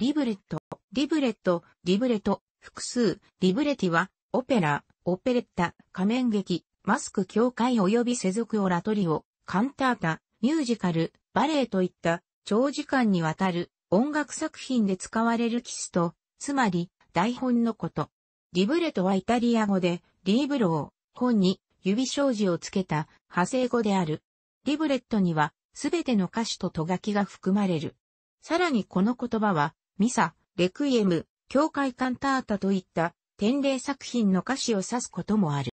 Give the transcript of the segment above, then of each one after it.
リブレット、リブレット、リブレット、複数、リブレティは、オペラ、オペレッタ、仮面劇、マスク教会及び世俗オラトリオ、カンタータ、ミュージカル、バレエといった長時間にわたる音楽作品で使われるキスと、つまり台本のこと。リブレットはイタリア語で、リーブロー、本に指障子をつけた派生語である。リブレットにはすべての歌詞とと書きが含まれる。さらにこの言葉はミサ、レクイエム、教会カンタータといった典礼作品の歌詞を指すこともある。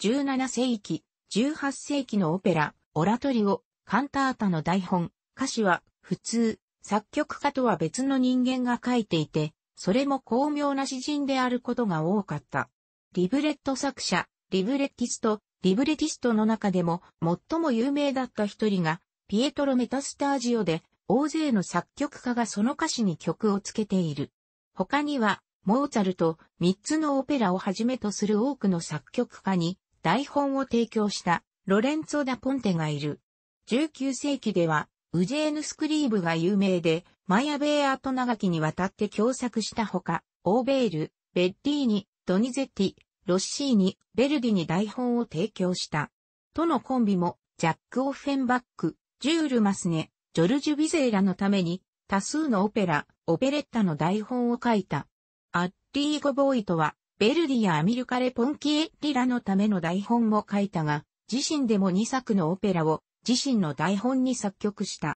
17世紀、18世紀のオペラ、オラトリオ、カンタータの台本、歌詞は普通、作曲家とは別の人間が書いていて、それも巧妙な詩人であることが多かった。リブレット作者、リブレティスト、リブレティストの中でも最も有名だった一人が、ピエトロ・メタスタージオで、大勢の作曲家がその歌詞に曲をつけている。他には、モーツァルト、三つのオペラをはじめとする多くの作曲家に台本を提供したロレンツォ・ダ・ポンテがいる。19世紀では、ウジェーヌ・スクリーブが有名で、マヤ・ベーアーと長きにわたって共作したほか、オーベール、ベッディーニ、ドニゼッティ、ロッシーニ、ベルディに台本を提供した。とのコンビも、ジャック・オフェンバック、ジュール・マスネ、ジョルジュ・ビゼーラのために、多数のオペラ、オペレッタの台本を書いた。アッリーゴ・ボーイとは、ベルディやアミルカレ・ポンキエッリラのための台本も書いたが、自身でも2作のオペラを自身の台本に作曲した。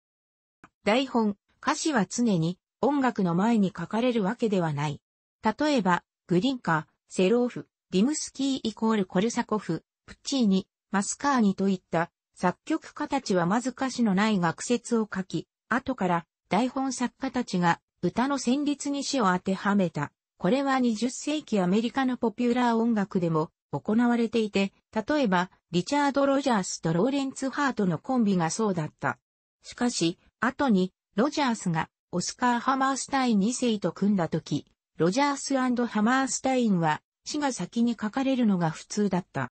台本、歌詞は常に音楽の前に書かれるわけではない。例えば、グリンカ、セローフ、ディムスキーイコールコルサコフ、プッチーニ、マスカーニといった作曲家たちはまず歌詞のない学説を書き、後から台本作家たちが歌の旋律に詩を当てはめた。これは20世紀アメリカのポピュラー音楽でも行われていて、例えばリチャード・ロジャースとローレンツ・ハートのコンビがそうだった。しかし、後にロジャースがオスカー・ハマースタイン2世と組んだ時、ロジャースハマースタインは詩が先に書かれるのが普通だった。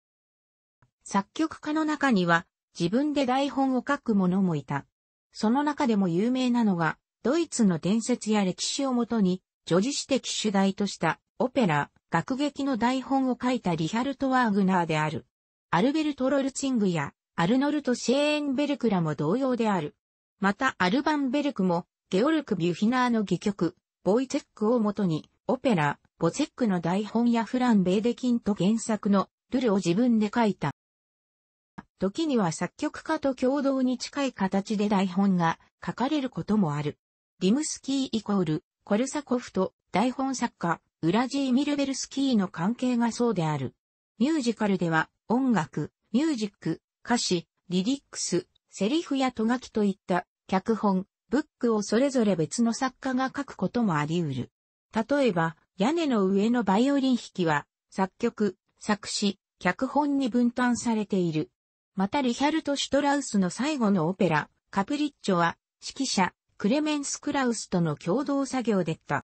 作曲家の中には自分で台本を書く者もいた。その中でも有名なのが、ドイツの伝説や歴史をもとに、女児史的主題としたオペラ、学劇の台本を書いたリヒャルト・ワーグナーである。アルベルト・ロルチングやアルノルト・シェーンベルクらも同様である。またアルバンベルクもゲオルク・ビュヒナーの戯曲、ボイツェックをもとに、オペラ、ボツェックの台本やフラン・ベーデキンと原作のルルを自分で書いた。時には作曲家と共同に近い形で台本が書かれることもある。リムスキーイコール、コルサコフと台本作家、ウラジー・ミルベルスキーの関係がそうである。ミュージカルでは、音楽、ミュージック、歌詞、リリックス、セリフやとがきといった脚本、ブックをそれぞれ別の作家が書くこともあり得る。例えば、屋根の上のバイオリン弾きは、作曲、作詞、脚本に分担されている。またリヒャルト・シュトラウスの最後のオペラ、カプリッチョは、指揮者、クレメンス・クラウスとの共同作業でった。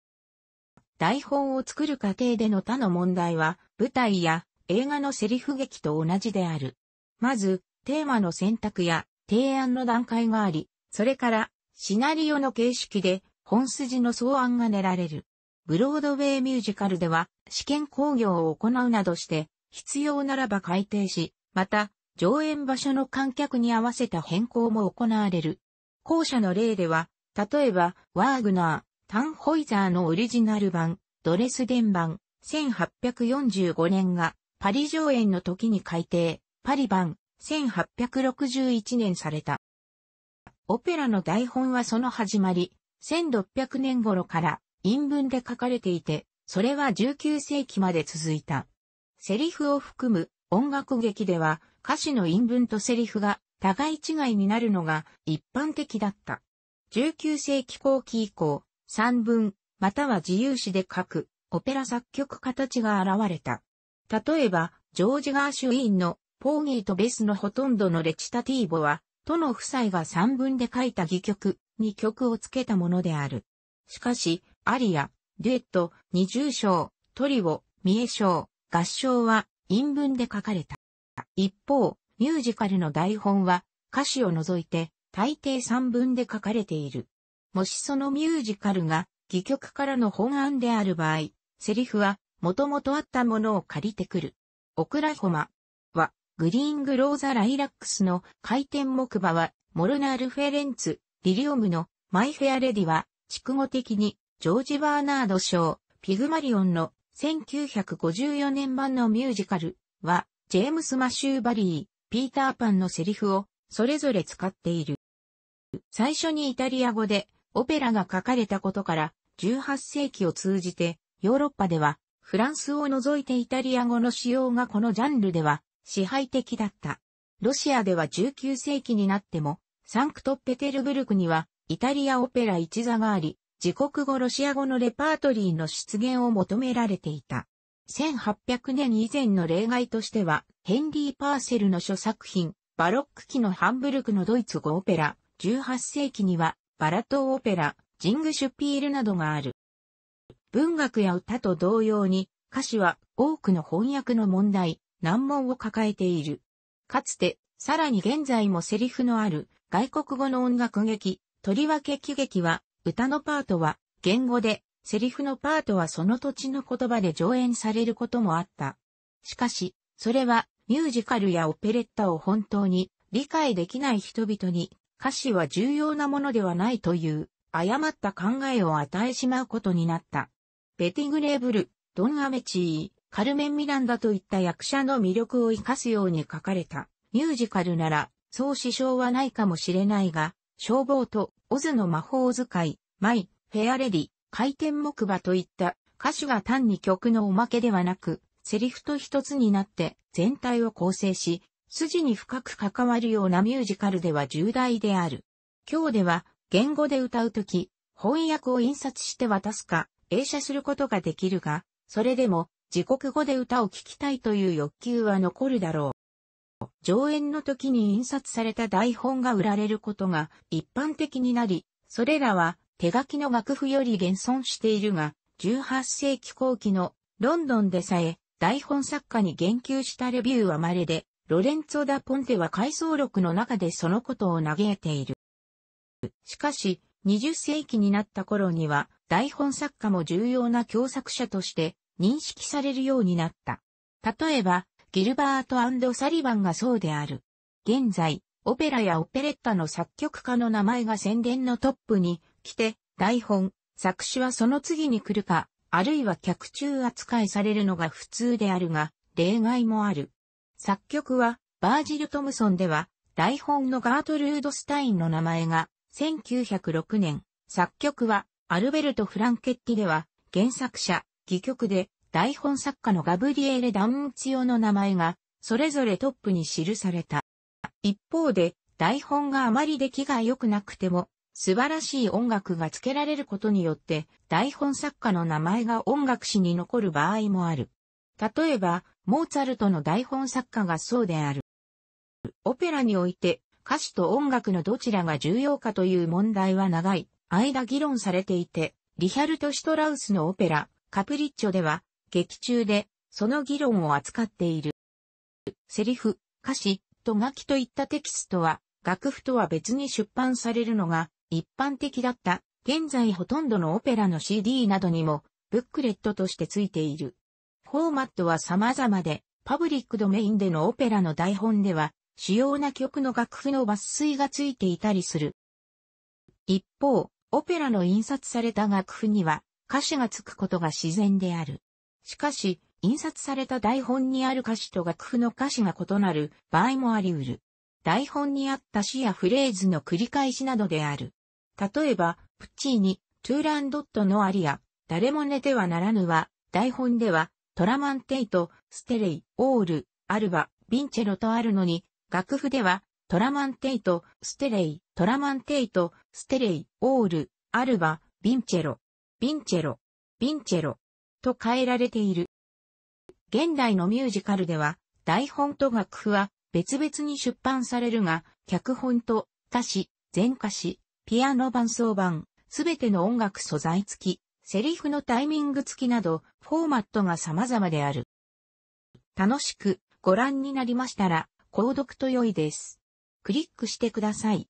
台本を作る過程での他の問題は、舞台や映画のセリフ劇と同じである。まず、テーマの選択や提案の段階があり、それから、シナリオの形式で本筋の草案が練られる。ブロードウェイミュージカルでは試験工業を行うなどして、必要ならば改定し、また上演場所の観客に合わせた変更も行われる。後者の例では、例えば、ワーグナー、タンホイザーのオリジナル版、ドレスデン版、1845年が、パリ上演の時に改定、パリ版、1861年された。オペラの台本はその始まり、1600年頃から陰文で書かれていて、それは19世紀まで続いた。セリフを含む音楽劇では、歌詞の韻文とセリフが互い違いになるのが一般的だった。19世紀後期以降、三文、または自由詩で書く、オペラ作曲家たちが現れた。例えば、ジョージ・ガーシュウーンのポーギーとベスのほとんどのレチタティーボは、都の夫妻が三文で書いた戯曲に曲をつけたものである。しかし、アリア、デュエット、二重章、トリオ、三重章、合唱は、韻文で書かれた。一方、ミュージカルの台本は歌詞を除いて大抵三文で書かれている。もしそのミュージカルが戯曲からの本案である場合、セリフはもともとあったものを借りてくる。オクラホマはグリーングローザ・ライラックスの回転木馬はモルナール・フェレンツ、リリオムのマイ・フェア・レディは畜語的にジョージ・バーナード賞、ピグマリオンの1954年版のミュージカルはジェームス・マシュー・バリー、ピーター・パンのセリフをそれぞれ使っている。最初にイタリア語でオペラが書かれたことから18世紀を通じてヨーロッパではフランスを除いてイタリア語の使用がこのジャンルでは支配的だった。ロシアでは19世紀になってもサンクトペテルブルクにはイタリアオペラ一座があり自国語ロシア語のレパートリーの出現を求められていた。1800年以前の例外としては、ヘンリー・パーセルの諸作品、バロック期のハンブルクのドイツ語オペラ、18世紀には、バラトーオペラ、ジングシュピールなどがある。文学や歌と同様に、歌詞は多くの翻訳の問題、難問を抱えている。かつて、さらに現在もセリフのある外国語の音楽劇、とりわけ喜劇は、歌のパートは言語でセリフのパートはその土地の言葉で上演されることもあった。しかし、それはミュージカルやオペレッタを本当に理解できない人々に歌詞は重要なものではないという誤った考えを与えしまうことになった。ベティ・グレーブル、ドン・アメチー、カルメン・ミランダといった役者の魅力を活かすように書かれたミュージカルならそう支障はないかもしれないが、消防とオズの魔法使い、マイ、フェアレディ、回転木馬といった歌手が単に曲のおまけではなく、セリフと一つになって全体を構成し、筋に深く関わるようなミュージカルでは重大である。今日では言語で歌うとき、翻訳を印刷して渡すか、映写することができるが、それでも自国語で歌を聴きたいという欲求は残るだろう。上演の時に印刷された台本が売られることが一般的になり、それらは手書きの楽譜より現存しているが、18世紀後期のロンドンでさえ台本作家に言及したレビューは稀で、ロレンツォ・ダ・ポンテは回想録の中でそのことを嘆いている。しかし、20世紀になった頃には、台本作家も重要な共作者として認識されるようになった。例えば、ギルバートサリバンがそうである。現在、オペラやオペレッタの作曲家の名前が宣伝のトップに来て、台本、作詞はその次に来るか、あるいは客中扱いされるのが普通であるが、例外もある。作曲は、バージル・トムソンでは、台本のガートルード・スタインの名前が、1906年、作曲は、アルベルト・フランケッティでは、原作者、戯曲で、台本作家のガブリエレ・ダンツヨの名前が、それぞれトップに記された。一方で、台本があまり出来が良くなくても、素晴らしい音楽が付けられることによって、台本作家の名前が音楽史に残る場合もある。例えば、モーツァルトの台本作家がそうである。オペラにおいて、歌詞と音楽のどちらが重要かという問題は長い間議論されていて、リヒャルト・シュトラウスのオペラ、カプリッチョでは、劇中で、その議論を扱っている。セリフ、歌詞、と楽器といったテキストは、楽譜とは別に出版されるのが、一般的だった現在ほとんどのオペラの CD などにもブックレットとして付いている。フォーマットは様々で、パブリックドメインでのオペラの台本では、主要な曲の楽譜の抜粋が付いていたりする。一方、オペラの印刷された楽譜には歌詞が付くことが自然である。しかし、印刷された台本にある歌詞と楽譜の歌詞が異なる場合もあり得る。台本にあった詩やフレーズの繰り返しなどである。例えば、プッチーニ、トゥーランドットのアリア、誰も寝てはならぬは、台本では、トラマンテイト、ステレイ、オール、アルバ、ヴィンチェロとあるのに、楽譜では、トラマンテイト、ステレイ、トラマンテイト、ステレイ、オール、アルバ、ヴィンチェロ、ヴィンチェロ、ヴィンチェロ、と変えられている。現代のミュージカルでは、台本と楽譜は別々に出版されるが、脚本と歌詞、全歌詞、ピアノ伴奏版、すべての音楽素材付き、セリフのタイミング付きなど、フォーマットが様々である。楽しくご覧になりましたら、購読と良いです。クリックしてください。